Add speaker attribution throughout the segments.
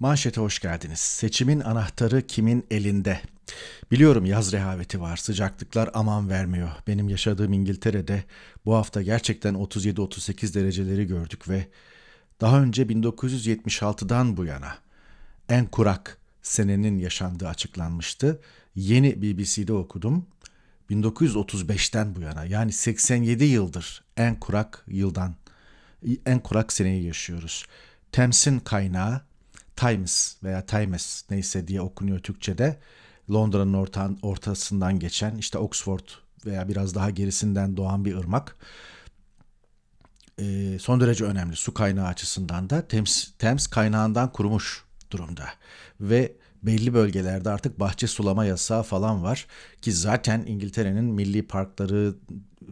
Speaker 1: Manşete hoş geldiniz. Seçimin anahtarı kimin elinde? Biliyorum yaz rehaveti var, sıcaklıklar aman vermiyor. Benim yaşadığım İngiltere'de bu hafta gerçekten 37-38 dereceleri gördük ve daha önce 1976'dan bu yana en kurak senenin yaşandığı açıklanmıştı. Yeni BBC'de okudum. 1935'ten bu yana yani 87 yıldır en kurak yıldan en kurak seneyi yaşıyoruz. Temsin kaynağı Times veya Times neyse diye okunuyor Türkçe'de. Londra'nın ortan, ortasından geçen işte Oxford veya biraz daha gerisinden doğan bir ırmak. E, son derece önemli su kaynağı açısından da Thames, Thames kaynağından kurumuş durumda. Ve belli bölgelerde artık bahçe sulama yasağı falan var ki zaten İngiltere'nin milli parkları,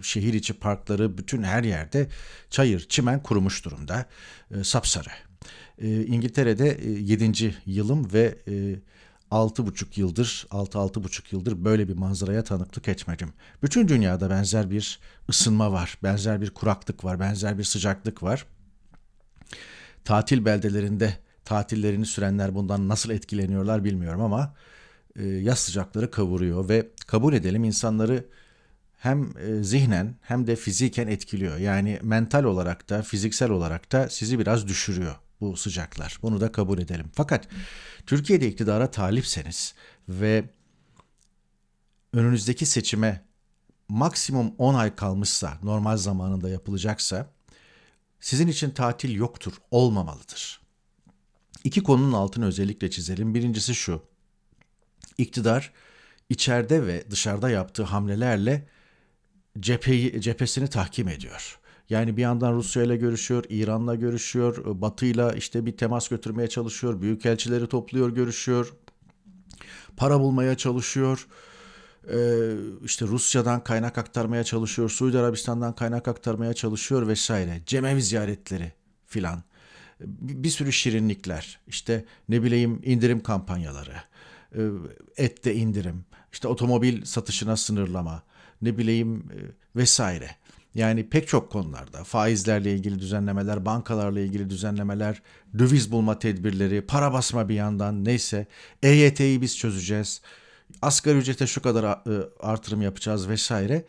Speaker 1: şehir içi parkları bütün her yerde çayır, çimen kurumuş durumda. E, sapsarı. E, İngiltere'de e, 7. yılım ve e, 6,5 yıldır, 6-6,5 yıldır böyle bir manzaraya tanıklık etmedim. Bütün dünyada benzer bir ısınma var, benzer bir kuraklık var, benzer bir sıcaklık var. Tatil beldelerinde tatillerini sürenler bundan nasıl etkileniyorlar bilmiyorum ama e, yaz sıcakları kavuruyor ve kabul edelim insanları hem e, zihnen hem de fiziken etkiliyor. Yani mental olarak da fiziksel olarak da sizi biraz düşürüyor bu sıcaklar. Bunu da kabul edelim. Fakat Türkiye'de iktidara talipseniz ve önünüzdeki seçime maksimum 10 ay kalmışsa, normal zamanında yapılacaksa sizin için tatil yoktur, olmamalıdır. İki konunun altını özellikle çizelim. Birincisi şu. İktidar içeride ve dışarıda yaptığı hamlelerle cepheyi, cephesini tahkim ediyor. Yani bir yandan Rusya ile görüşüyor, İran'la görüşüyor, e, Batı'yla işte bir temas götürmeye çalışıyor, büyükelçileri topluyor, görüşüyor, para bulmaya çalışıyor. E, işte Rusya'dan kaynak aktarmaya çalışıyor, Suudi Arabistan'dan kaynak aktarmaya çalışıyor vesaire. Cemevi ziyaretleri filan. E, bir sürü şirinlikler, işte ne bileyim indirim kampanyaları, ette indirim, işte otomobil satışına sınırlama, ne bileyim vesaire. Yani pek çok konularda faizlerle ilgili düzenlemeler, bankalarla ilgili düzenlemeler, döviz bulma tedbirleri, para basma bir yandan neyse EYT'yi biz çözeceğiz. Asgari ücrete şu kadar e, artırım yapacağız vesaire.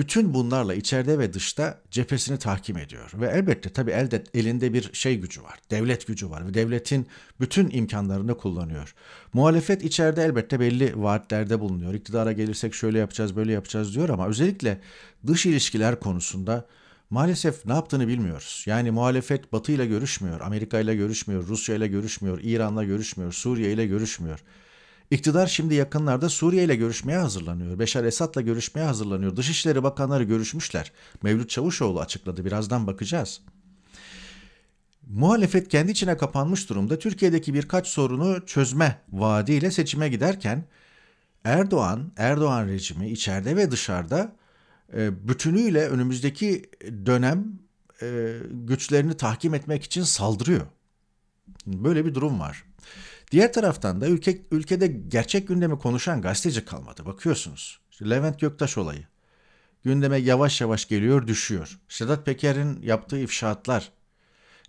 Speaker 1: Bütün bunlarla içeride ve dışta cephesini tahkim ediyor ve elbette tabii elde, elinde bir şey gücü var, devlet gücü var ve devletin bütün imkanlarını kullanıyor. Muhalefet içeride elbette belli vaatlerde bulunuyor. İktidara gelirsek şöyle yapacağız, böyle yapacağız diyor ama özellikle dış ilişkiler konusunda maalesef ne yaptığını bilmiyoruz. Yani muhalefet Batı ile görüşmüyor, Amerika ile görüşmüyor, Rusya ile görüşmüyor, İran'la görüşmüyor, Suriye ile görüşmüyor. İktidar şimdi yakınlarda Suriye ile görüşmeye hazırlanıyor. Beşar Esad'la görüşmeye hazırlanıyor. Dışişleri Bakanları görüşmüşler. Mevlüt Çavuşoğlu açıkladı. Birazdan bakacağız. Muhalefet kendi içine kapanmış durumda. Türkiye'deki birkaç sorunu çözme vaadiyle seçime giderken Erdoğan, Erdoğan rejimi içeride ve dışarıda e, bütünüyle önümüzdeki dönem e, güçlerini tahkim etmek için saldırıyor. Böyle bir durum var. Diğer taraftan da ülke, ülkede gerçek gündemi konuşan gazeteci kalmadı. Bakıyorsunuz. İşte Levent Göktaş olayı. Gündeme yavaş yavaş geliyor, düşüyor. Sedat Peker'in yaptığı ifşaatlar.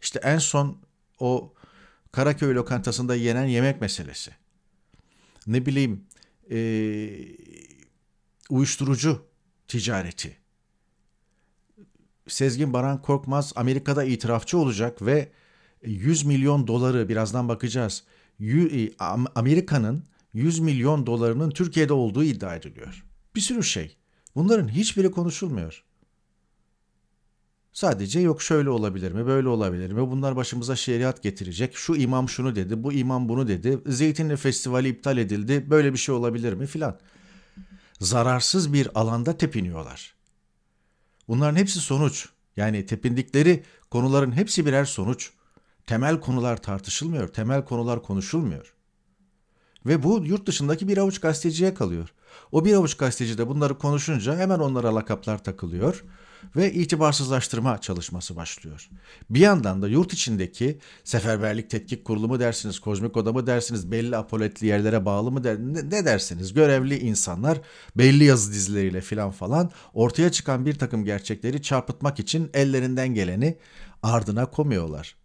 Speaker 1: İşte en son o Karaköy lokantasında yenen yemek meselesi. Ne bileyim e, uyuşturucu ticareti. Sezgin Baran Korkmaz Amerika'da itirafçı olacak ve 100 milyon doları birazdan bakacağız e, Amerika'nın 100 milyon dolarının Türkiye'de olduğu iddia ediliyor. Bir sürü şey. Bunların hiçbiri konuşulmuyor. Sadece yok şöyle olabilir mi, böyle olabilir mi, bunlar başımıza şeriat getirecek, şu imam şunu dedi, bu imam bunu dedi, Zeytinli Festivali iptal edildi, böyle bir şey olabilir mi filan. Zararsız bir alanda tepiniyorlar. Bunların hepsi sonuç. Yani tepindikleri konuların hepsi birer sonuç. Temel konular tartışılmıyor, temel konular konuşulmuyor. Ve bu yurt dışındaki bir avuç gazeteciye kalıyor. O bir avuç gazeteci de bunları konuşunca hemen onlara lakaplar takılıyor ve itibarsızlaştırma çalışması başlıyor. Bir yandan da yurt içindeki seferberlik tetkik kurulu mu dersiniz, kozmik oda mı dersiniz, belli apoletli yerlere bağlı mı der, ne, dersiniz, görevli insanlar belli yazı dizileriyle filan falan ortaya çıkan bir takım gerçekleri çarpıtmak için ellerinden geleni ardına komuyorlar.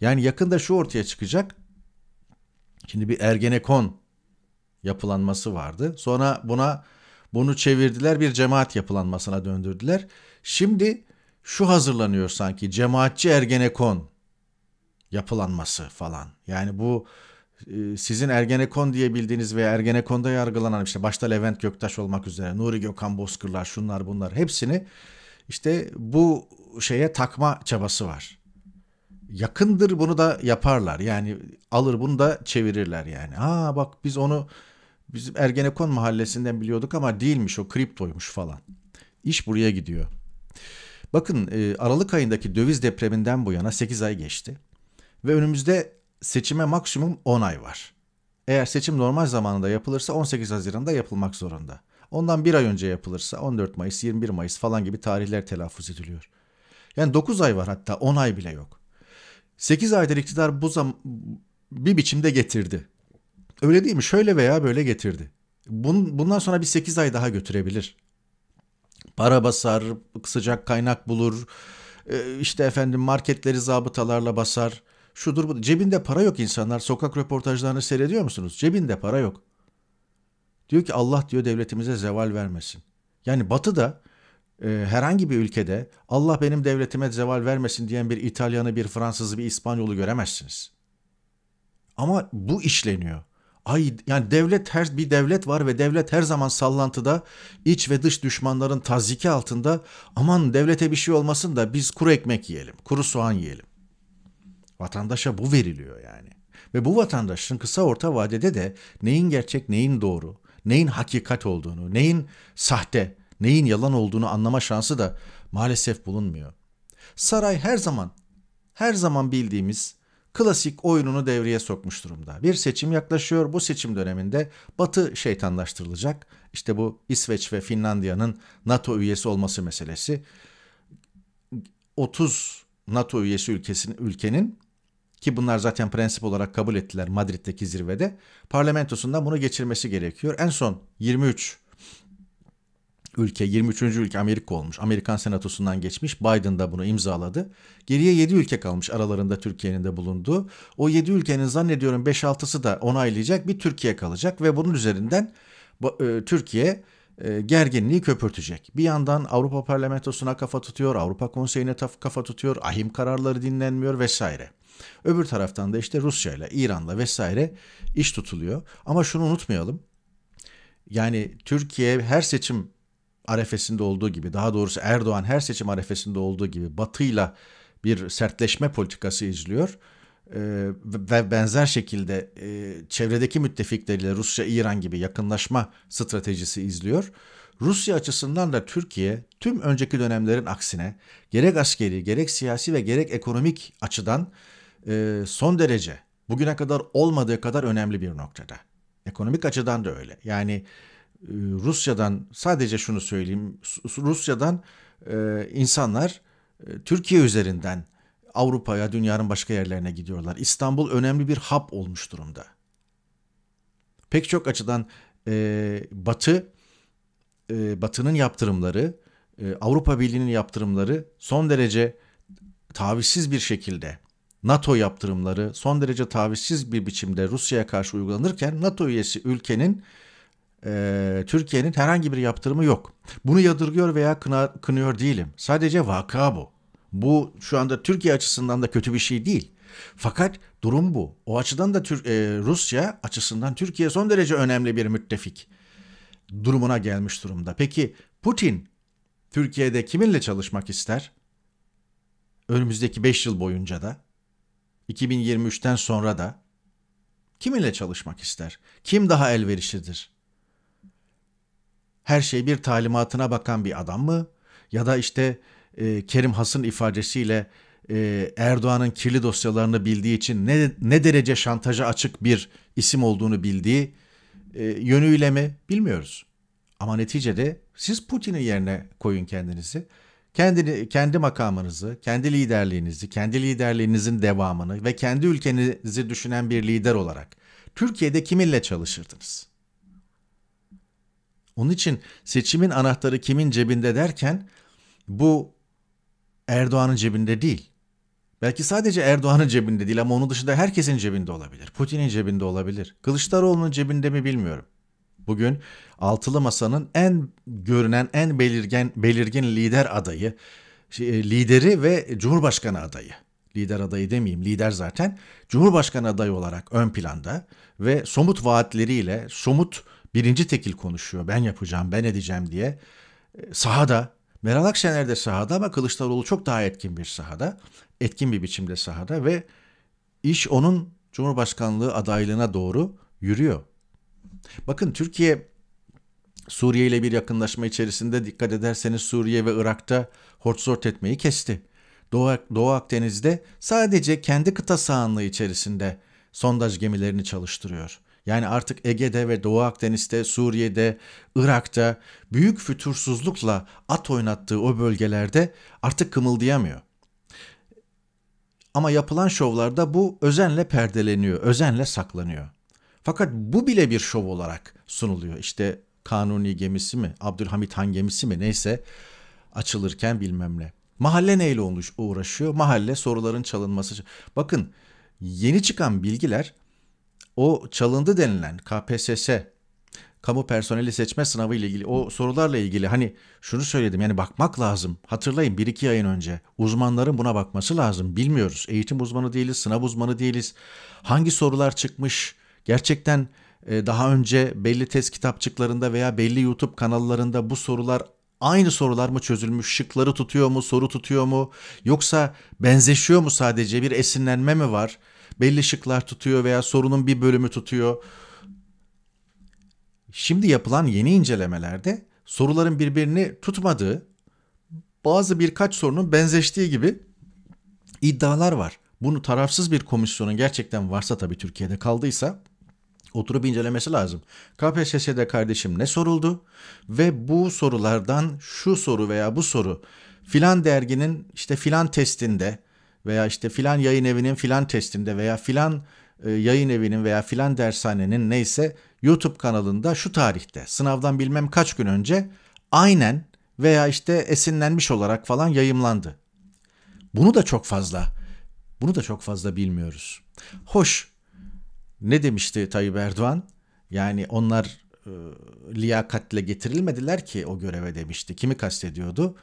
Speaker 1: Yani yakında şu ortaya çıkacak. Şimdi bir Ergenekon yapılanması vardı. Sonra buna bunu çevirdiler bir cemaat yapılanmasına döndürdüler. Şimdi şu hazırlanıyor sanki cemaatçi Ergenekon yapılanması falan. Yani bu e, sizin Ergenekon diye bildiğiniz veya Ergenekon'da yargılanan işte başta Levent Göktaş olmak üzere Nuri Gökhan Bozkırlar şunlar bunlar hepsini işte bu şeye takma çabası var yakındır bunu da yaparlar. Yani alır bunu da çevirirler yani. Aa bak biz onu bizim Ergenekon mahallesinden biliyorduk ama değilmiş o kriptoymuş falan. İş buraya gidiyor. Bakın e, Aralık ayındaki döviz depreminden bu yana 8 ay geçti. Ve önümüzde seçime maksimum 10 ay var. Eğer seçim normal zamanında yapılırsa 18 Haziran'da yapılmak zorunda. Ondan bir ay önce yapılırsa 14 Mayıs, 21 Mayıs falan gibi tarihler telaffuz ediliyor. Yani 9 ay var hatta 10 ay bile yok. 8 aydır iktidar bu zam bir biçimde getirdi. Öyle değil mi? Şöyle veya böyle getirdi. Bun, bundan sonra bir 8 ay daha götürebilir. Para basar, sıcak kaynak bulur, e, işte efendim marketleri zabıtalarla basar. Şudur bu. Cebinde para yok insanlar. Sokak röportajlarını seyrediyor musunuz? Cebinde para yok. Diyor ki Allah diyor devletimize zeval vermesin. Yani batı da. Ee, herhangi bir ülkede Allah benim devletime zeval vermesin diyen bir İtalyanı, bir Fransızı, bir İspanyolu göremezsiniz. Ama bu işleniyor. Ay yani devlet her bir devlet var ve devlet her zaman sallantıda iç ve dış düşmanların taziki altında aman devlete bir şey olmasın da biz kuru ekmek yiyelim, kuru soğan yiyelim. Vatandaşa bu veriliyor yani. Ve bu vatandaşın kısa orta vadede de neyin gerçek, neyin doğru, neyin hakikat olduğunu, neyin sahte, neyin yalan olduğunu anlama şansı da maalesef bulunmuyor. Saray her zaman, her zaman bildiğimiz klasik oyununu devreye sokmuş durumda. Bir seçim yaklaşıyor. Bu seçim döneminde Batı şeytanlaştırılacak. İşte bu İsveç ve Finlandiya'nın NATO üyesi olması meselesi. 30 NATO üyesi ülkesinin ülkenin ki bunlar zaten prensip olarak kabul ettiler Madrid'deki zirvede. Parlamentosundan bunu geçirmesi gerekiyor. En son 23 ülke 23. ülke Amerika olmuş. Amerikan Senatosu'ndan geçmiş. Biden da bunu imzaladı. Geriye 7 ülke kalmış aralarında Türkiye'nin de bulunduğu. O 7 ülkenin zannediyorum 5-6'sı da onaylayacak bir Türkiye kalacak ve bunun üzerinden e, Türkiye e, gerginliği köpürtecek. Bir yandan Avrupa Parlamentosu'na kafa tutuyor, Avrupa Konseyi'ne kafa tutuyor, ahim kararları dinlenmiyor vesaire. Öbür taraftan da işte Rusya ile İran'la vesaire iş tutuluyor. Ama şunu unutmayalım. Yani Türkiye her seçim arefesinde olduğu gibi daha doğrusu Erdoğan her seçim arefesinde olduğu gibi batıyla bir sertleşme politikası izliyor. Ee, ve benzer şekilde e, çevredeki müttefikleriyle Rusya-İran gibi yakınlaşma stratejisi izliyor. Rusya açısından da Türkiye tüm önceki dönemlerin aksine gerek askeri gerek siyasi ve gerek ekonomik açıdan e, son derece bugüne kadar olmadığı kadar önemli bir noktada. Ekonomik açıdan da öyle. Yani ee, Rusya'dan sadece şunu söyleyeyim. Rusya'dan e, insanlar e, Türkiye üzerinden Avrupa'ya, dünyanın başka yerlerine gidiyorlar. İstanbul önemli bir hap olmuş durumda. Pek çok açıdan e, Batı, Batı'nın yaptırımları, Avrupa Birliği'nin yaptırımları son derece tavizsiz bir şekilde NATO yaptırımları son derece tavizsiz bir biçimde Rusya'ya karşı uygulanırken NATO üyesi ülkenin ee, Türkiye'nin herhangi bir yaptırımı yok. Bunu yadırgıyor veya kına, kınıyor değilim. Sadece vaka bu. Bu şu anda Türkiye açısından da kötü bir şey değil. Fakat durum bu. O açıdan da Tür- e, Rusya açısından Türkiye son derece önemli bir müttefik durumuna gelmiş durumda. Peki Putin Türkiye'de kiminle çalışmak ister? Önümüzdeki 5 yıl boyunca da 2023'ten sonra da kiminle çalışmak ister? Kim daha elverişlidir? her şey bir talimatına bakan bir adam mı? Ya da işte e, Kerim Has'ın ifadesiyle e, Erdoğan'ın kirli dosyalarını bildiği için ne, ne derece şantaja açık bir isim olduğunu bildiği e, yönüyle mi bilmiyoruz. Ama neticede siz Putin'in yerine koyun kendinizi. Kendini, kendi makamınızı, kendi liderliğinizi, kendi liderliğinizin devamını ve kendi ülkenizi düşünen bir lider olarak Türkiye'de kiminle çalışırdınız?'' Onun için seçimin anahtarı kimin cebinde derken bu Erdoğan'ın cebinde değil. Belki sadece Erdoğan'ın cebinde değil ama onun dışında herkesin cebinde olabilir. Putin'in cebinde olabilir. Kılıçdaroğlu'nun cebinde mi bilmiyorum. Bugün altılı masanın en görünen, en belirgen belirgin lider adayı, e, lideri ve cumhurbaşkanı adayı. Lider adayı demeyeyim, lider zaten. Cumhurbaşkanı adayı olarak ön planda ve somut vaatleriyle, somut birinci tekil konuşuyor. Ben yapacağım, ben edeceğim diye. E, sahada, Meral Akşener de sahada ama Kılıçdaroğlu çok daha etkin bir sahada. Etkin bir biçimde sahada ve iş onun Cumhurbaşkanlığı adaylığına doğru yürüyor. Bakın Türkiye Suriye ile bir yakınlaşma içerisinde dikkat ederseniz Suriye ve Irak'ta hortzort etmeyi kesti. Doğu, Doğu Akdeniz'de sadece kendi kıta sahanlığı içerisinde sondaj gemilerini çalıştırıyor. Yani artık Ege'de ve Doğu Akdeniz'de, Suriye'de, Irak'ta büyük fütursuzlukla at oynattığı o bölgelerde artık kımıldayamıyor. Ama yapılan şovlarda bu özenle perdeleniyor, özenle saklanıyor. Fakat bu bile bir şov olarak sunuluyor. İşte Kanuni gemisi mi, Abdülhamit Han gemisi mi neyse açılırken bilmem ne. Mahalle neyle uğraşıyor? Mahalle soruların çalınması. Bakın yeni çıkan bilgiler o çalındı denilen KPSS kamu personeli seçme sınavı ile ilgili o sorularla ilgili hani şunu söyledim yani bakmak lazım. Hatırlayın bir iki ayın önce uzmanların buna bakması lazım. Bilmiyoruz. Eğitim uzmanı değiliz, sınav uzmanı değiliz. Hangi sorular çıkmış? Gerçekten e, daha önce belli test kitapçıklarında veya belli YouTube kanallarında bu sorular aynı sorular mı çözülmüş? Şıkları tutuyor mu? Soru tutuyor mu? Yoksa benzeşiyor mu sadece? Bir esinlenme mi var? belli şıklar tutuyor veya sorunun bir bölümü tutuyor. Şimdi yapılan yeni incelemelerde soruların birbirini tutmadığı, bazı birkaç sorunun benzeştiği gibi iddialar var. Bunu tarafsız bir komisyonun gerçekten varsa tabii Türkiye'de kaldıysa oturup incelemesi lazım. KPSS'de kardeşim ne soruldu ve bu sorulardan şu soru veya bu soru filan derginin işte filan testinde veya işte filan yayın evinin filan testinde veya filan e, yayın evinin veya filan dershanenin neyse YouTube kanalında şu tarihte sınavdan bilmem kaç gün önce aynen veya işte esinlenmiş olarak falan yayımlandı. Bunu da çok fazla bunu da çok fazla bilmiyoruz. Hoş ne demişti Tayyip Erdoğan? Yani onlar e, liyakatle getirilmediler ki o göreve demişti. Kimi kastediyordu?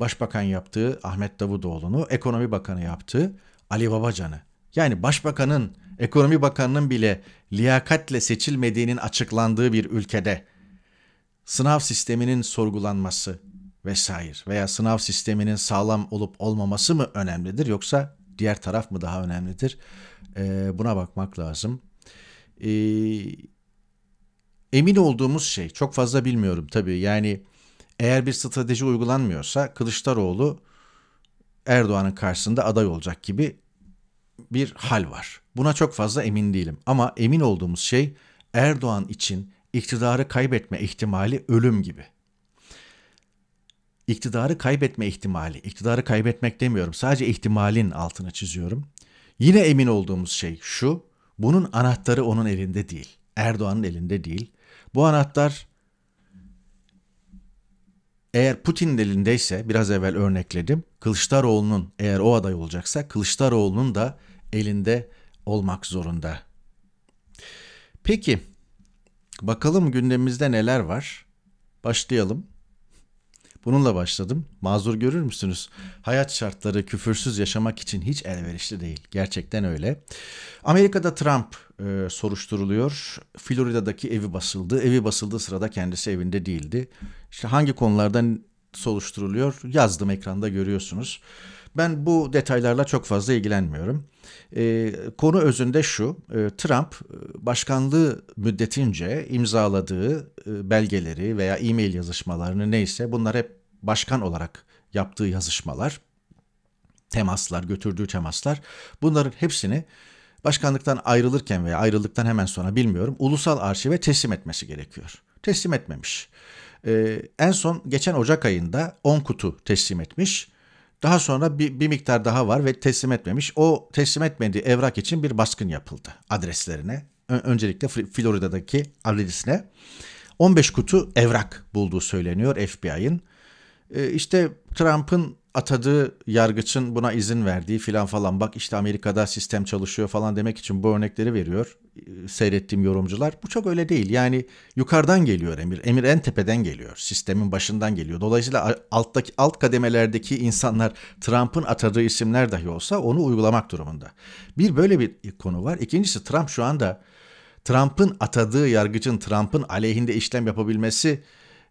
Speaker 1: Başbakan yaptığı Ahmet Davutoğlu'nu, Ekonomi Bakanı yaptığı Ali Babacan'ı. Yani Başbakanın, Ekonomi Bakanının bile liyakatle seçilmediğinin açıklandığı bir ülkede sınav sisteminin sorgulanması vesaire veya sınav sisteminin sağlam olup olmaması mı önemlidir yoksa diğer taraf mı daha önemlidir? Ee, buna bakmak lazım. Ee, emin olduğumuz şey çok fazla bilmiyorum tabii yani eğer bir strateji uygulanmıyorsa Kılıçdaroğlu Erdoğan'ın karşısında aday olacak gibi bir hal var. Buna çok fazla emin değilim ama emin olduğumuz şey Erdoğan için iktidarı kaybetme ihtimali ölüm gibi. İktidarı kaybetme ihtimali, iktidarı kaybetmek demiyorum sadece ihtimalin altına çiziyorum. Yine emin olduğumuz şey şu, bunun anahtarı onun elinde değil, Erdoğan'ın elinde değil. Bu anahtar eğer Putin elindeyse biraz evvel örnekledim. Kılıçdaroğlu'nun eğer o aday olacaksa Kılıçdaroğlu'nun da elinde olmak zorunda. Peki bakalım gündemimizde neler var? Başlayalım. Bununla başladım. Mazur görür müsünüz? Hayat şartları küfürsüz yaşamak için hiç elverişli değil. Gerçekten öyle. Amerika'da Trump e, soruşturuluyor. Florida'daki evi basıldı. Evi basıldığı sırada kendisi evinde değildi. İşte hangi konulardan soruşturuluyor yazdım ekranda görüyorsunuz. Ben bu detaylarla çok fazla ilgilenmiyorum. E, konu özünde şu, e, Trump e, başkanlığı müddetince imzaladığı e, belgeleri veya e-mail yazışmalarını neyse bunlar hep başkan olarak yaptığı yazışmalar, temaslar, götürdüğü temaslar bunların hepsini başkanlıktan ayrılırken veya ayrıldıktan hemen sonra bilmiyorum ulusal arşive teslim etmesi gerekiyor. Teslim etmemiş. Ee, en son geçen Ocak ayında 10 kutu teslim etmiş. Daha sonra bir, bir miktar daha var ve teslim etmemiş. O teslim etmediği evrak için bir baskın yapıldı adreslerine. Ö- öncelikle Florida'daki adresine. 15 kutu evrak bulduğu söyleniyor FBI'ın. Ee, işte Trump'ın atadığı yargıçın buna izin verdiği filan falan bak işte Amerika'da sistem çalışıyor falan demek için bu örnekleri veriyor e, seyrettiğim yorumcular. Bu çok öyle değil yani yukarıdan geliyor emir. Emir en tepeden geliyor sistemin başından geliyor. Dolayısıyla alttaki alt kademelerdeki insanlar Trump'ın atadığı isimler dahi olsa onu uygulamak durumunda. Bir böyle bir konu var. İkincisi Trump şu anda Trump'ın atadığı yargıcın Trump'ın aleyhinde işlem yapabilmesi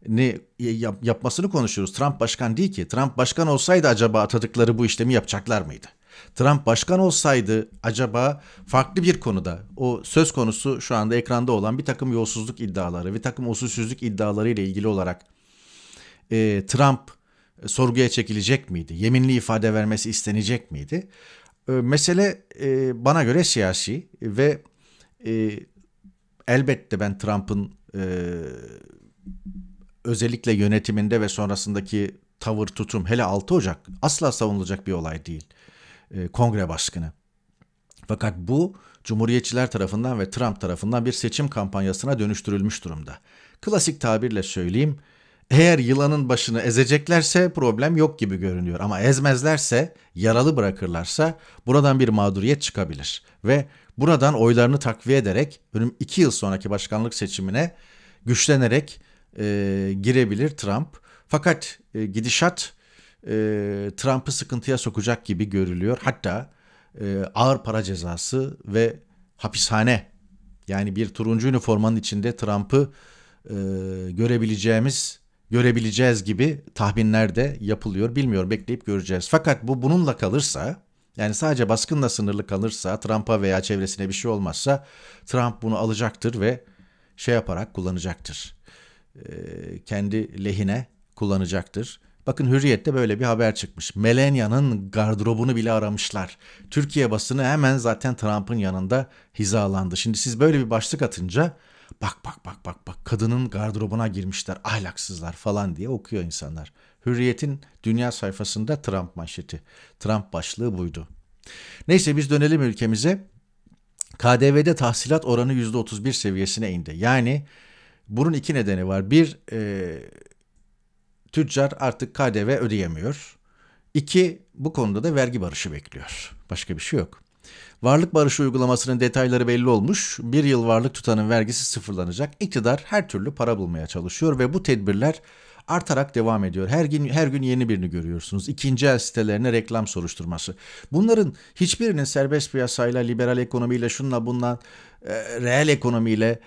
Speaker 1: ne yap, yapmasını konuşuyoruz. Trump başkan değil ki. Trump başkan olsaydı acaba atadıkları bu işlemi yapacaklar mıydı? Trump başkan olsaydı acaba farklı bir konuda o söz konusu şu anda ekranda olan bir takım yolsuzluk iddiaları bir takım usulsüzlük iddiaları ile ilgili olarak e, Trump e, sorguya çekilecek miydi? Yeminli ifade vermesi istenecek miydi? E, mesele e, bana göre siyasi ve e, elbette ben Trump'ın e, özellikle yönetiminde ve sonrasındaki tavır tutum hele 6 Ocak asla savunulacak bir olay değil. E, kongre baskını. Fakat bu Cumhuriyetçiler tarafından ve Trump tarafından bir seçim kampanyasına dönüştürülmüş durumda. Klasik tabirle söyleyeyim, eğer yılanın başını ezeceklerse problem yok gibi görünüyor ama ezmezlerse, yaralı bırakırlarsa buradan bir mağduriyet çıkabilir ve buradan oylarını takviye ederek önüm 2 yıl sonraki başkanlık seçimine güçlenerek e, girebilir Trump. Fakat e, gidişat e, Trump'ı sıkıntıya sokacak gibi görülüyor. Hatta e, ağır para cezası ve hapishane yani bir turuncu üniformanın içinde Trump'ı e, görebileceğimiz görebileceğiz gibi tahminler de yapılıyor. Bilmiyorum bekleyip göreceğiz. Fakat bu bununla kalırsa yani sadece baskınla sınırlı kalırsa Trump'a veya çevresine bir şey olmazsa Trump bunu alacaktır ve şey yaparak kullanacaktır kendi lehine kullanacaktır. Bakın Hürriyet'te böyle bir haber çıkmış. Melania'nın gardırobunu bile aramışlar. Türkiye basını hemen zaten Trump'ın yanında hizalandı. Şimdi siz böyle bir başlık atınca bak bak bak bak bak kadının gardırobuna girmişler ahlaksızlar falan diye okuyor insanlar. Hürriyet'in dünya sayfasında Trump manşeti. Trump başlığı buydu. Neyse biz dönelim ülkemize. KDV'de tahsilat oranı %31 seviyesine indi. Yani bunun iki nedeni var. Bir, e, tüccar artık KDV ödeyemiyor. İki, bu konuda da vergi barışı bekliyor. Başka bir şey yok. Varlık barışı uygulamasının detayları belli olmuş. Bir yıl varlık tutanın vergisi sıfırlanacak. İktidar her türlü para bulmaya çalışıyor ve bu tedbirler artarak devam ediyor. Her gün her gün yeni birini görüyorsunuz. İkinci el sitelerine reklam soruşturması. Bunların hiçbirinin serbest piyasayla, liberal ekonomiyle, şunla bundan, e, reel ekonomiyle,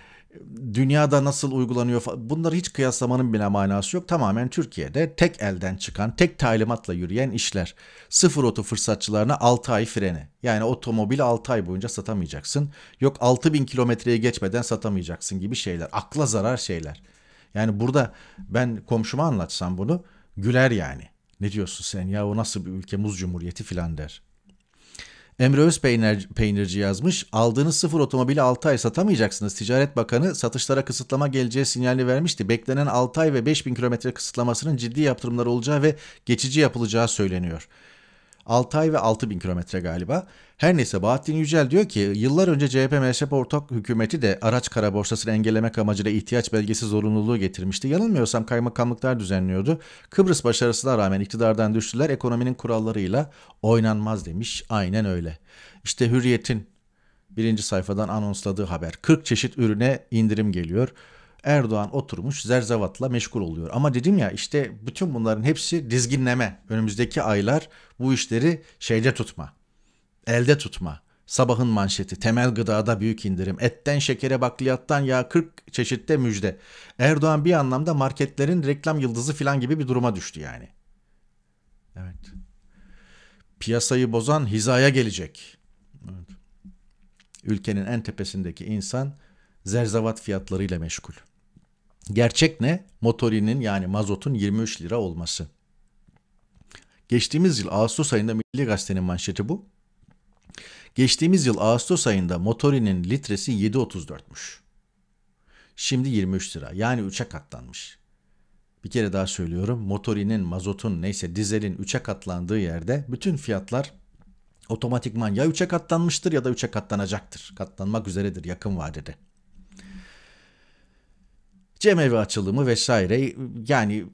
Speaker 1: dünyada nasıl uygulanıyor falan. bunları hiç kıyaslamanın bile manası yok. Tamamen Türkiye'de tek elden çıkan, tek talimatla yürüyen işler. Sıfır otu fırsatçılarına 6 ay freni. Yani otomobil 6 ay boyunca satamayacaksın. Yok 6000 kilometreye geçmeden satamayacaksın gibi şeyler. Akla zarar şeyler. Yani burada ben komşuma anlatsam bunu güler yani. Ne diyorsun sen ya o nasıl bir ülke muz cumhuriyeti filan der. Emre Özpeynir peynirci yazmış. Aldığınız sıfır otomobili 6 ay satamayacaksınız. Ticaret Bakanı satışlara kısıtlama geleceği sinyali vermişti. Beklenen 6 ay ve 5000 kilometre kısıtlamasının ciddi yaptırımlar olacağı ve geçici yapılacağı söyleniyor ay ve 6 bin kilometre galiba. Her neyse Bahattin Yücel diyor ki yıllar önce CHP MHP ortak hükümeti de araç kara borsasını engellemek amacıyla ihtiyaç belgesi zorunluluğu getirmişti. Yanılmıyorsam kaymakamlıklar düzenliyordu. Kıbrıs başarısına rağmen iktidardan düştüler ekonominin kurallarıyla oynanmaz demiş. Aynen öyle. İşte Hürriyet'in birinci sayfadan anonsladığı haber. 40 çeşit ürüne indirim geliyor. Erdoğan oturmuş zerzevatla meşgul oluyor. Ama dedim ya işte bütün bunların hepsi dizginleme. Önümüzdeki aylar bu işleri şeyde tutma. Elde tutma. Sabahın manşeti temel gıdada büyük indirim. Etten şekere bakliyattan ya 40 çeşitte müjde. Erdoğan bir anlamda marketlerin reklam yıldızı filan gibi bir duruma düştü yani. Evet. Piyasayı bozan hizaya gelecek. Evet. Ülkenin en tepesindeki insan zerzavat fiyatlarıyla meşgul. Gerçek ne? Motorinin yani mazotun 23 lira olması. Geçtiğimiz yıl Ağustos ayında Milli Gazete'nin manşeti bu. Geçtiğimiz yıl Ağustos ayında motorinin litresi 7.34'müş. Şimdi 23 lira. Yani 3'e katlanmış. Bir kere daha söylüyorum. Motorinin, mazotun neyse dizelin 3'e katlandığı yerde bütün fiyatlar otomatikman ya 3'e katlanmıştır ya da 3'e katlanacaktır. Katlanmak üzeredir yakın vadede cemevi açılımı vesaire yani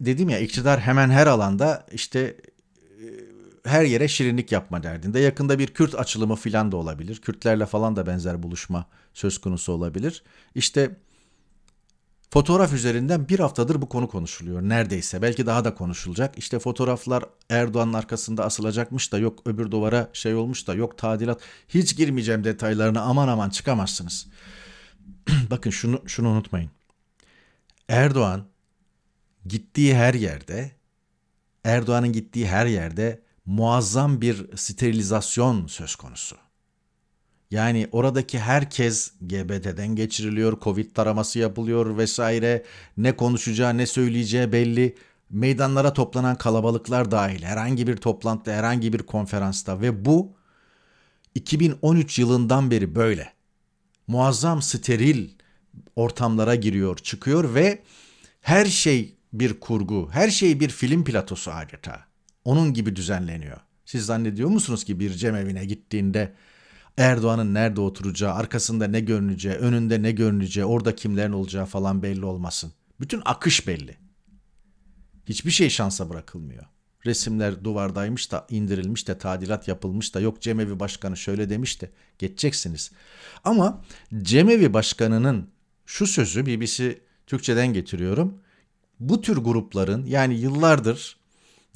Speaker 1: dedim ya iktidar hemen her alanda işte e, her yere şirinlik yapma derdinde. Yakında bir Kürt açılımı filan da olabilir. Kürtlerle falan da benzer buluşma söz konusu olabilir. İşte fotoğraf üzerinden bir haftadır bu konu konuşuluyor neredeyse. Belki daha da konuşulacak. İşte fotoğraflar Erdoğan'ın arkasında asılacakmış da yok öbür duvara şey olmuş da yok tadilat. Hiç girmeyeceğim detaylarına aman aman çıkamazsınız. Bakın şunu şunu unutmayın. Erdoğan gittiği her yerde Erdoğan'ın gittiği her yerde muazzam bir sterilizasyon söz konusu. Yani oradaki herkes GBT'den geçiriliyor, Covid taraması yapılıyor vesaire. Ne konuşacağı, ne söyleyeceği belli. Meydanlara toplanan kalabalıklar dahil herhangi bir toplantıda, herhangi bir konferansta ve bu 2013 yılından beri böyle. Muazzam steril ortamlara giriyor, çıkıyor ve her şey bir kurgu, her şey bir film platosu adeta. Onun gibi düzenleniyor. Siz zannediyor musunuz ki bir cemevine gittiğinde Erdoğan'ın nerede oturacağı, arkasında ne görüneceği, önünde ne görüneceği, orada kimlerin olacağı falan belli olmasın. Bütün akış belli. Hiçbir şey şansa bırakılmıyor. Resimler duvardaymış da indirilmiş de tadilat yapılmış da yok Cemevi Başkanı şöyle demiş de geçeceksiniz. Ama Cemevi Başkanı'nın şu sözü BBC Türkçeden getiriyorum. Bu tür grupların yani yıllardır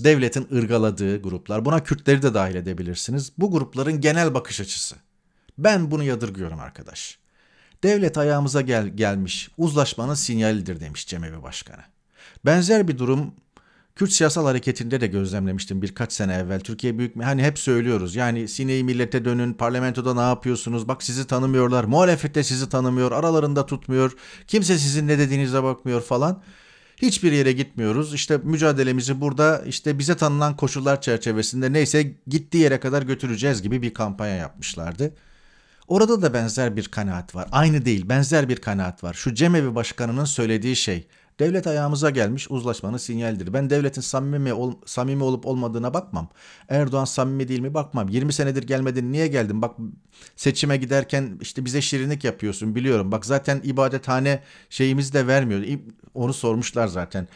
Speaker 1: devletin ırgaladığı gruplar buna Kürtleri de dahil edebilirsiniz. Bu grupların genel bakış açısı. Ben bunu yadırgıyorum arkadaş. Devlet ayağımıza gel gelmiş uzlaşmanın sinyalidir demiş Cemevi Başkanı. Benzer bir durum Kürt siyasal hareketinde de gözlemlemiştim birkaç sene evvel. Türkiye büyük mi? hani hep söylüyoruz. Yani sineyi millete dönün, parlamentoda ne yapıyorsunuz? Bak sizi tanımıyorlar. Muhalefette sizi tanımıyor, aralarında tutmuyor. Kimse sizin ne dediğinize bakmıyor falan. Hiçbir yere gitmiyoruz. İşte mücadelemizi burada işte bize tanınan koşullar çerçevesinde neyse gittiği yere kadar götüreceğiz gibi bir kampanya yapmışlardı. Orada da benzer bir kanaat var. Aynı değil, benzer bir kanaat var. Şu Cemevi Başkanı'nın söylediği şey. Devlet ayağımıza gelmiş uzlaşmanın sinyalidir. Ben devletin samimi, ol, samimi olup olmadığına bakmam. Erdoğan samimi değil mi bakmam. 20 senedir gelmedin niye geldin? Bak seçime giderken işte bize şirinlik yapıyorsun biliyorum. Bak zaten ibadethane şeyimizi de vermiyor. Onu sormuşlar zaten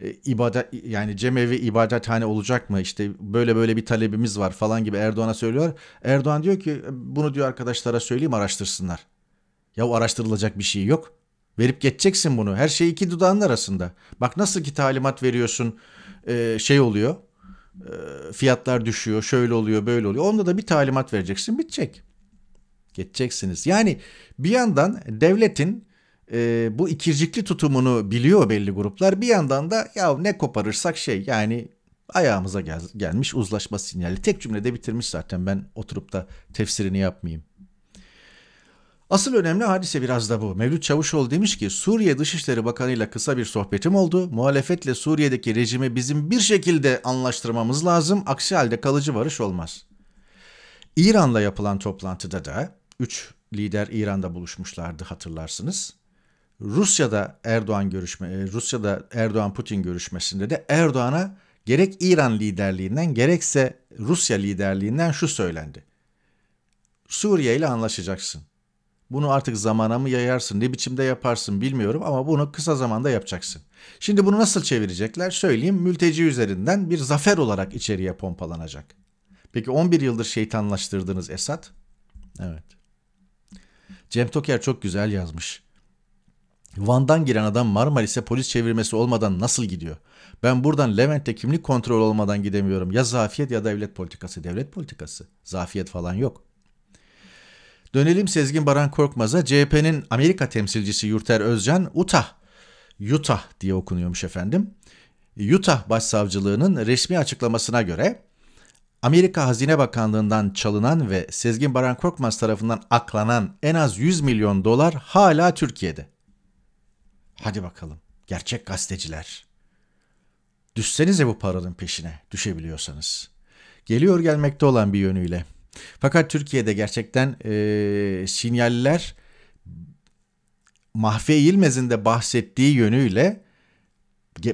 Speaker 1: e, ibadet yani cemevi ibadethane olacak mı İşte böyle böyle bir talebimiz var falan gibi Erdoğan'a söylüyor. Erdoğan diyor ki bunu diyor arkadaşlara söyleyeyim araştırsınlar. Ya o araştırılacak bir şey yok. Verip geçeceksin bunu. Her şey iki dudağın arasında. Bak nasıl ki talimat veriyorsun e, şey oluyor. E, fiyatlar düşüyor. Şöyle oluyor böyle oluyor. Onda da bir talimat vereceksin bitecek. Geçeceksiniz. Yani bir yandan devletin e, bu ikircikli tutumunu biliyor belli gruplar. Bir yandan da ya ne koparırsak şey yani ayağımıza gel gelmiş uzlaşma sinyali. Tek cümlede bitirmiş zaten ben oturup da tefsirini yapmayayım. Asıl önemli hadise biraz da bu. Mevlüt Çavuşoğlu demiş ki Suriye Dışişleri Bakanı ile kısa bir sohbetim oldu. Muhalefetle Suriye'deki rejimi bizim bir şekilde anlaştırmamız lazım. Aksi halde kalıcı varış olmaz. İran'la yapılan toplantıda da 3 lider İran'da buluşmuşlardı hatırlarsınız. Rusya'da Erdoğan görüşme e, Rusya'da Erdoğan Putin görüşmesinde de Erdoğan'a gerek İran liderliğinden gerekse Rusya liderliğinden şu söylendi. Suriye ile anlaşacaksın. Bunu artık zamana mı yayarsın, ne biçimde yaparsın bilmiyorum ama bunu kısa zamanda yapacaksın. Şimdi bunu nasıl çevirecekler? Söyleyeyim, mülteci üzerinden bir zafer olarak içeriye pompalanacak. Peki 11 yıldır şeytanlaştırdınız Esat? Evet. Cem Toker çok güzel yazmış. Van'dan giren adam Marmaris'e polis çevirmesi olmadan nasıl gidiyor? Ben buradan Levent'te kimlik kontrol olmadan gidemiyorum. Ya zafiyet ya da devlet politikası. Devlet politikası. Zafiyet falan yok. Dönelim Sezgin Baran Korkmaz'a. CHP'nin Amerika temsilcisi Yurter Özcan, Utah, Utah diye okunuyormuş efendim. Utah Başsavcılığı'nın resmi açıklamasına göre Amerika Hazine Bakanlığı'ndan çalınan ve Sezgin Baran Korkmaz tarafından aklanan en az 100 milyon dolar hala Türkiye'de. Hadi bakalım gerçek gazeteciler. Düşsenize bu paranın peşine düşebiliyorsanız. Geliyor gelmekte olan bir yönüyle. Fakat Türkiye'de gerçekten e, sinyaller Mahfi Eğilmez'in de bahsettiği yönüyle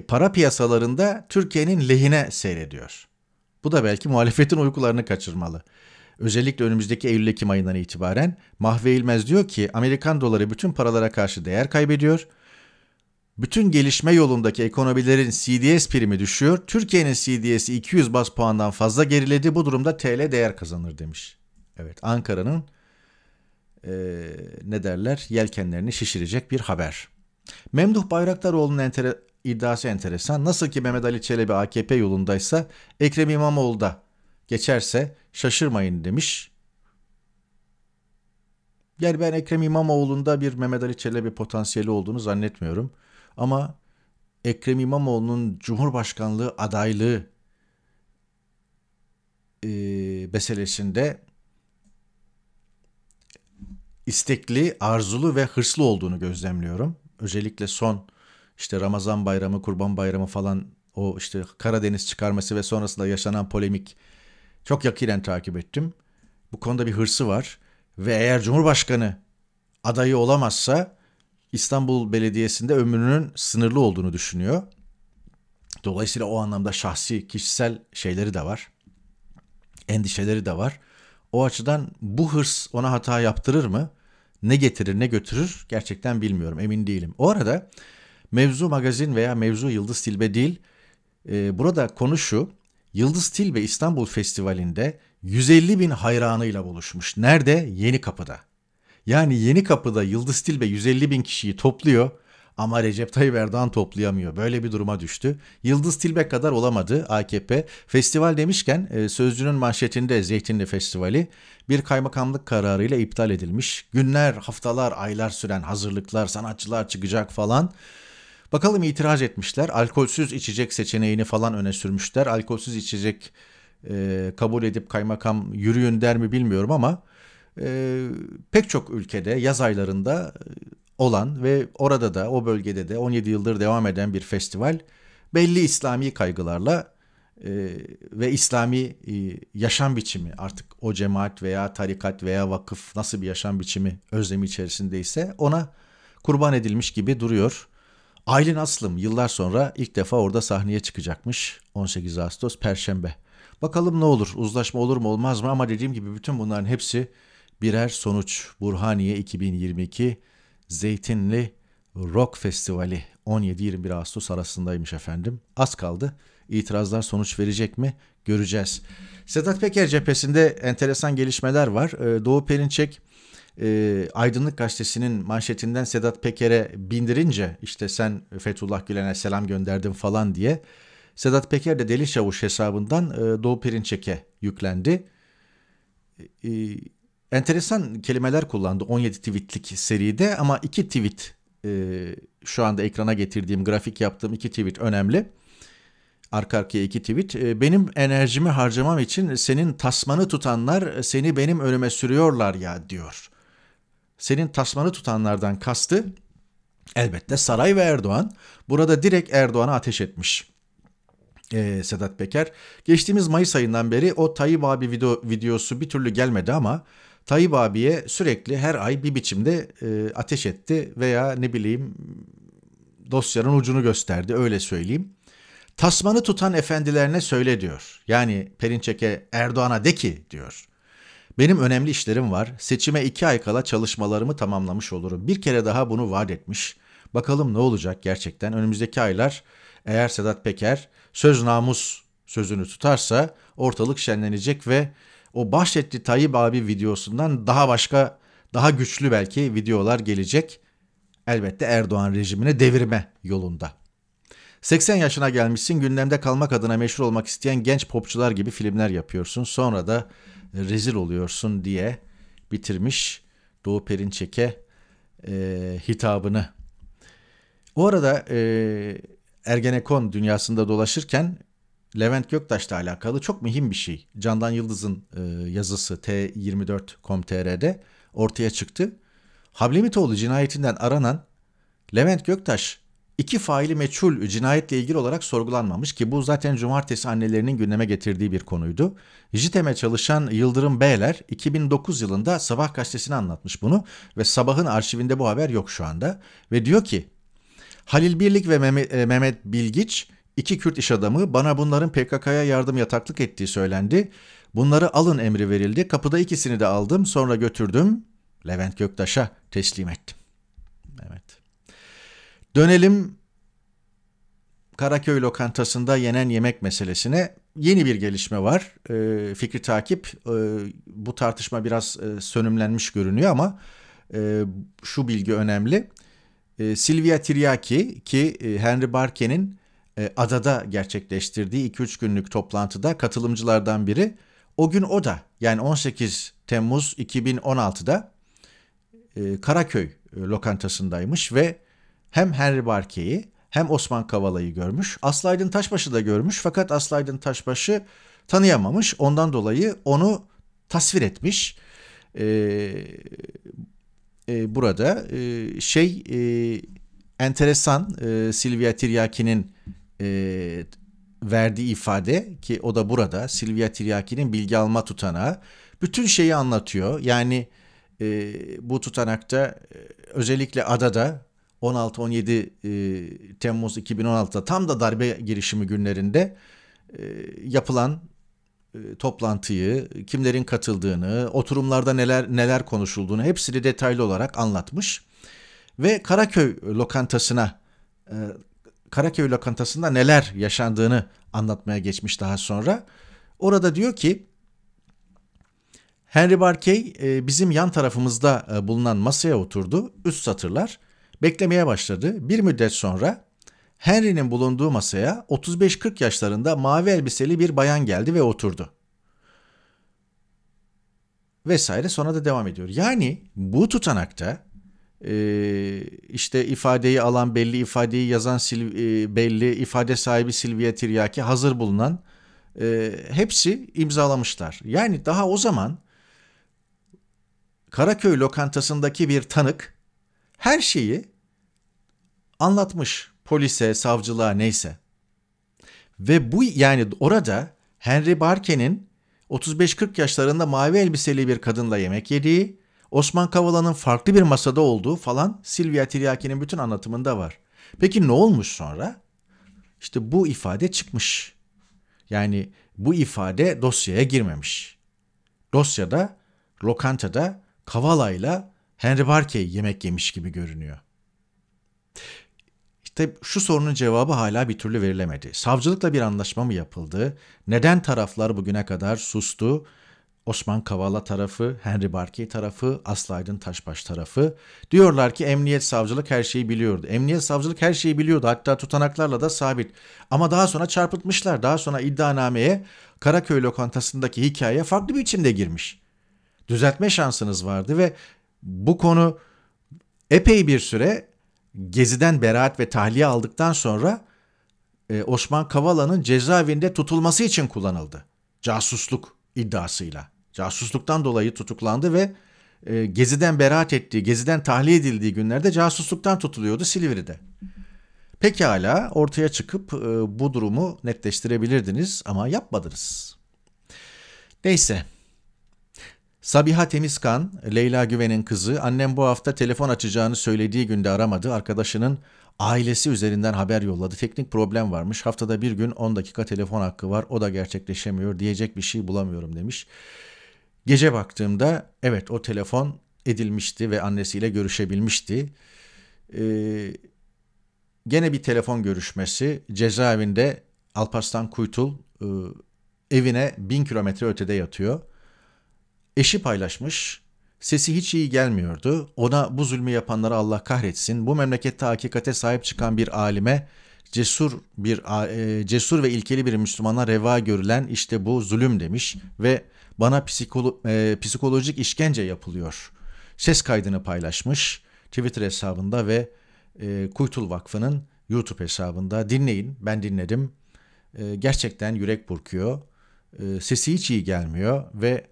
Speaker 1: para piyasalarında Türkiye'nin lehine seyrediyor. Bu da belki muhalefetin uykularını kaçırmalı. Özellikle önümüzdeki Eylül-Ekim ayından itibaren Mahve İlmez diyor ki Amerikan doları bütün paralara karşı değer kaybediyor. Bütün gelişme yolundaki ekonomilerin CDS primi düşüyor. Türkiye'nin CDS'i 200 bas puandan fazla geriledi. Bu durumda TL değer kazanır demiş. Evet Ankara'nın e, ne derler yelkenlerini şişirecek bir haber. Memduh Bayraktaroğlu'nun entere, iddiası enteresan. Nasıl ki Mehmet Ali Çelebi AKP yolundaysa Ekrem İmamoğlu da geçerse şaşırmayın demiş. Yani ben Ekrem İmamoğlu'nda bir Mehmet Ali Çelebi potansiyeli olduğunu zannetmiyorum. Ama Ekrem İmamoğlu'nun Cumhurbaşkanlığı adaylığı e, meselesinde istekli, arzulu ve hırslı olduğunu gözlemliyorum. Özellikle son işte Ramazan Bayramı, Kurban Bayramı falan o işte Karadeniz çıkarması ve sonrasında yaşanan polemik çok yakinen takip ettim. Bu konuda bir hırsı var ve eğer Cumhurbaşkanı adayı olamazsa İstanbul Belediyesi'nde ömrünün sınırlı olduğunu düşünüyor. Dolayısıyla o anlamda şahsi, kişisel şeyleri de var. Endişeleri de var. O açıdan bu hırs ona hata yaptırır mı? Ne getirir, ne götürür? Gerçekten bilmiyorum, emin değilim. O arada mevzu magazin veya mevzu Yıldız Tilbe değil. E, burada konu şu. Yıldız Tilbe İstanbul Festivali'nde 150 bin hayranıyla buluşmuş. Nerede? Yeni Kapı'da. Yani yeni kapıda Yıldız Tilbe 150 bin kişiyi topluyor ama Recep Tayyip Erdoğan toplayamıyor. Böyle bir duruma düştü. Yıldız Tilbe kadar olamadı AKP. Festival demişken e, Sözcü'nün manşetinde Zeytinli Festivali bir kaymakamlık kararıyla iptal edilmiş. Günler, haftalar, aylar süren hazırlıklar, sanatçılar çıkacak falan. Bakalım itiraz etmişler. Alkolsüz içecek seçeneğini falan öne sürmüşler. Alkolsüz içecek e, kabul edip kaymakam yürüyün der mi bilmiyorum ama e, pek çok ülkede yaz aylarında e, olan ve orada da o bölgede de 17 yıldır devam eden bir festival belli İslami kaygılarla e, ve İslami e, yaşam biçimi artık o cemaat veya tarikat veya vakıf nasıl bir yaşam biçimi özlemi içerisindeyse ona kurban edilmiş gibi duruyor. Aylin Aslım yıllar sonra ilk defa orada sahneye çıkacakmış 18 Ağustos Perşembe. Bakalım ne olur uzlaşma olur mu olmaz mı ama dediğim gibi bütün bunların hepsi birer sonuç. Burhaniye 2022 Zeytinli Rock Festivali 17-21 Ağustos arasındaymış efendim. Az kaldı. İtirazlar sonuç verecek mi? Göreceğiz. Sedat Peker cephesinde enteresan gelişmeler var. Ee, Doğu Perinçek e, Aydınlık Gazetesi'nin manşetinden Sedat Peker'e bindirince işte sen Fethullah Gülen'e selam gönderdin falan diye Sedat Peker de Deli Çavuş hesabından e, Doğu Perinçek'e yüklendi. E, enteresan kelimeler kullandı 17 tweetlik seride ama iki tweet e, şu anda ekrana getirdiğim grafik yaptığım iki tweet önemli. Arka arkaya iki tweet. E, benim enerjimi harcamam için senin tasmanı tutanlar seni benim önüme sürüyorlar ya diyor. Senin tasmanı tutanlardan kastı elbette saray ve Erdoğan. Burada direkt Erdoğan'a ateş etmiş e, Sedat Peker. Geçtiğimiz Mayıs ayından beri o Tayyip abi video, videosu bir türlü gelmedi ama Tayyip abiye sürekli her ay bir biçimde e, ateş etti veya ne bileyim dosyanın ucunu gösterdi öyle söyleyeyim. Tasmanı tutan efendilerine söyle diyor. Yani Perinçek'e Erdoğan'a de ki diyor. Benim önemli işlerim var. Seçime iki ay kala çalışmalarımı tamamlamış olurum. Bir kere daha bunu vaat etmiş. Bakalım ne olacak gerçekten. Önümüzdeki aylar eğer Sedat Peker söz namus sözünü tutarsa ortalık şenlenecek ve o bahsetti Tayyip abi videosundan daha başka daha güçlü belki videolar gelecek. Elbette Erdoğan rejimini devirme yolunda. 80 yaşına gelmişsin gündemde kalmak adına meşhur olmak isteyen genç popçular gibi filmler yapıyorsun. Sonra da rezil oluyorsun diye bitirmiş Doğu Perinçek'e e, hitabını. O arada e, Ergenekon dünyasında dolaşırken Levent Göktaş'la alakalı çok mühim bir şey. Candan Yıldız'ın e, yazısı T24.com.tr'de ortaya çıktı. Hablemitoğlu cinayetinden aranan Levent Göktaş iki faili meçhul cinayetle ilgili olarak sorgulanmamış ki bu zaten cumartesi annelerinin gündeme getirdiği bir konuydu. JITEM'e çalışan Yıldırım Beyler 2009 yılında Sabah gazetesini anlatmış bunu ve Sabah'ın arşivinde bu haber yok şu anda ve diyor ki Halil Birlik ve e, Mehmet Bilgiç İki Kürt iş adamı bana bunların PKK'ya yardım yataklık ettiği söylendi. Bunları alın emri verildi. Kapıda ikisini de aldım sonra götürdüm. Levent Göktaş'a teslim ettim. Evet. Dönelim Karaköy lokantasında yenen yemek meselesine yeni bir gelişme var. E, fikri takip e, bu tartışma biraz e, sönümlenmiş görünüyor ama e, şu bilgi önemli. E, Silvia Tiryaki ki Henry Barke'nin e, adada gerçekleştirdiği 2-3 günlük toplantıda katılımcılardan biri o gün o da yani 18 Temmuz 2016'da e, Karaköy e, lokantasındaymış ve hem Henry Barkey'i hem Osman Kavala'yı görmüş. Aslaydın Taşbaşı da görmüş fakat Aslaydın Taşbaşı tanıyamamış. Ondan dolayı onu tasvir etmiş. E, e, burada e, şey e, enteresan e, Silvia Tiryaki'nin e, verdiği ifade ki o da burada Silvia Tiryaki'nin bilgi alma tutanağı bütün şeyi anlatıyor. Yani e, bu tutanakta e, özellikle adada 16-17 e, Temmuz 2016'da tam da darbe girişimi günlerinde e, yapılan e, toplantıyı, kimlerin katıldığını, oturumlarda neler neler konuşulduğunu hepsini detaylı olarak anlatmış ve Karaköy lokantasına e, Karaköy lokantasında neler yaşandığını anlatmaya geçmiş daha sonra. Orada diyor ki Henry Barkey e, bizim yan tarafımızda e, bulunan masaya oturdu. Üst satırlar. Beklemeye başladı. Bir müddet sonra Henry'nin bulunduğu masaya 35-40 yaşlarında mavi elbiseli bir bayan geldi ve oturdu. Vesaire sonra da devam ediyor. Yani bu tutanakta e, işte ifadeyi alan belli, ifadeyi yazan e, belli, ifade sahibi Silvia Tiryaki hazır bulunan e, hepsi imzalamışlar. Yani daha o zaman Karaköy lokantasındaki bir tanık her şeyi anlatmış polise, savcılığa neyse. Ve bu yani orada Henry Barke'nin 35-40 yaşlarında mavi elbiseli bir kadınla yemek yediği, Osman Kavala'nın farklı bir masada olduğu falan Silvia Tiryaki'nin bütün anlatımında var. Peki ne olmuş sonra? İşte bu ifade çıkmış. Yani bu ifade dosyaya girmemiş. Dosyada, lokantada Kavala ile Henry Barkey yemek yemiş gibi görünüyor. İşte şu sorunun cevabı hala bir türlü verilemedi. Savcılıkla bir anlaşma mı yapıldı? Neden taraflar bugüne kadar sustu? Osman Kavala tarafı, Henry Barkey tarafı, Aslı Taşbaş tarafı diyorlar ki emniyet savcılık her şeyi biliyordu. Emniyet savcılık her şeyi biliyordu hatta tutanaklarla da sabit. Ama daha sonra çarpıtmışlar. Daha sonra iddianameye Karaköy lokantasındaki hikaye farklı bir biçimde girmiş. Düzeltme şansınız vardı ve bu konu epey bir süre Gezi'den beraat ve tahliye aldıktan sonra e, Osman Kavala'nın cezaevinde tutulması için kullanıldı. Casusluk iddiasıyla. Casusluktan dolayı tutuklandı ve e, Gezi'den beraat ettiği, Gezi'den tahliye edildiği günlerde casusluktan tutuluyordu Silivri'de. Pekala ortaya çıkıp e, bu durumu netleştirebilirdiniz ama yapmadınız. Neyse. Sabiha Temizkan, Leyla Güven'in kızı, annem bu hafta telefon açacağını söylediği günde aramadı. Arkadaşının ailesi üzerinden haber yolladı. Teknik problem varmış. Haftada bir gün 10 dakika telefon hakkı var. O da gerçekleşemiyor. Diyecek bir şey bulamıyorum demiş. Gece baktığımda evet o telefon edilmişti ve annesiyle görüşebilmişti. Ee, gene bir telefon görüşmesi cezaevinde Alparslan Kuytul e, evine bin kilometre ötede yatıyor. Eşi paylaşmış sesi hiç iyi gelmiyordu. Ona bu zulmü yapanları Allah kahretsin. Bu memlekette hakikate sahip çıkan bir alime cesur bir e, cesur ve ilkeli bir Müslümana reva görülen işte bu zulüm demiş ve bana psikolo e, psikolojik işkence yapılıyor. Ses kaydını paylaşmış Twitter hesabında ve e, Kuytul Vakfı'nın YouTube hesabında. Dinleyin ben dinledim. E, gerçekten yürek burkuyor. E, sesi hiç iyi gelmiyor ve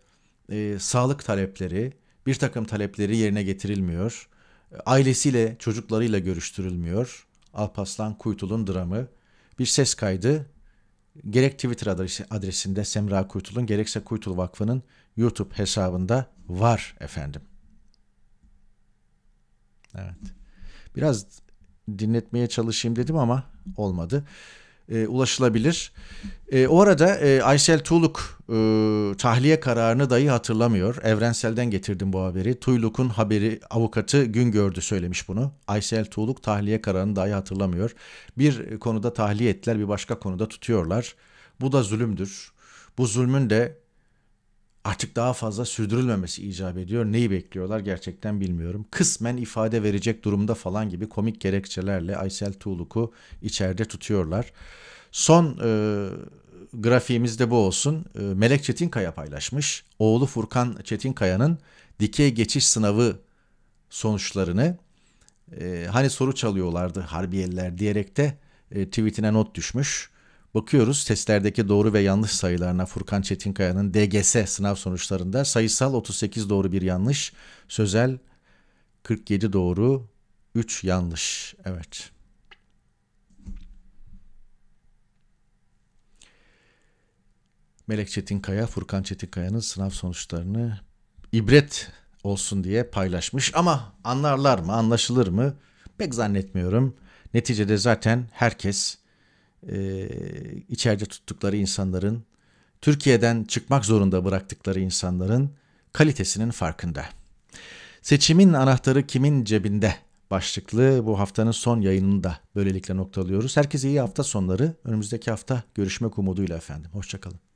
Speaker 1: e, sağlık talepleri bir takım talepleri yerine getirilmiyor. Ailesiyle çocuklarıyla görüştürülmüyor. Alpaslan Kuytul'un dramı bir ses kaydı Gerek Twitter adresinde Semra Kuytul'un gerekse Kuytul Vakfı'nın YouTube hesabında var efendim. Evet. Biraz dinletmeye çalışayım dedim ama olmadı e, ulaşılabilir. E, o arada e, Aysel Tuğluk e, tahliye kararını dahi hatırlamıyor. Evrensel'den getirdim bu haberi. Tuğluk'un haberi avukatı gün gördü söylemiş bunu. Aysel Tuğluk tahliye kararını dahi hatırlamıyor. Bir konuda tahliye ettiler bir başka konuda tutuyorlar. Bu da zulümdür. Bu zulmün de artık daha fazla sürdürülmemesi icap ediyor. Neyi bekliyorlar gerçekten bilmiyorum. Kısmen ifade verecek durumda falan gibi komik gerekçelerle Aysel Tuğluk'u içeride tutuyorlar. Son e, grafiğimiz de bu olsun. E, Melek Çetinkaya paylaşmış. Oğlu Furkan Çetinkaya'nın dikey geçiş sınavı sonuçlarını e, hani soru çalıyorlardı harbiyeliler diyerek de e, tweetine not düşmüş. Bakıyoruz testlerdeki doğru ve yanlış sayılarına Furkan Çetinkaya'nın DGS sınav sonuçlarında sayısal 38 doğru bir yanlış, sözel 47 doğru, 3 yanlış. Evet. Melek Çetinkaya, Furkan Çetinkaya'nın sınav sonuçlarını ibret olsun diye paylaşmış. Ama anlarlar mı, anlaşılır mı? Pek zannetmiyorum. Neticede zaten herkes e, içeride tuttukları insanların, Türkiye'den çıkmak zorunda bıraktıkları insanların kalitesinin farkında. Seçimin anahtarı kimin cebinde başlıklı bu haftanın son yayınını da böylelikle noktalıyoruz. Herkese iyi hafta sonları. Önümüzdeki hafta görüşmek umuduyla efendim. Hoşçakalın.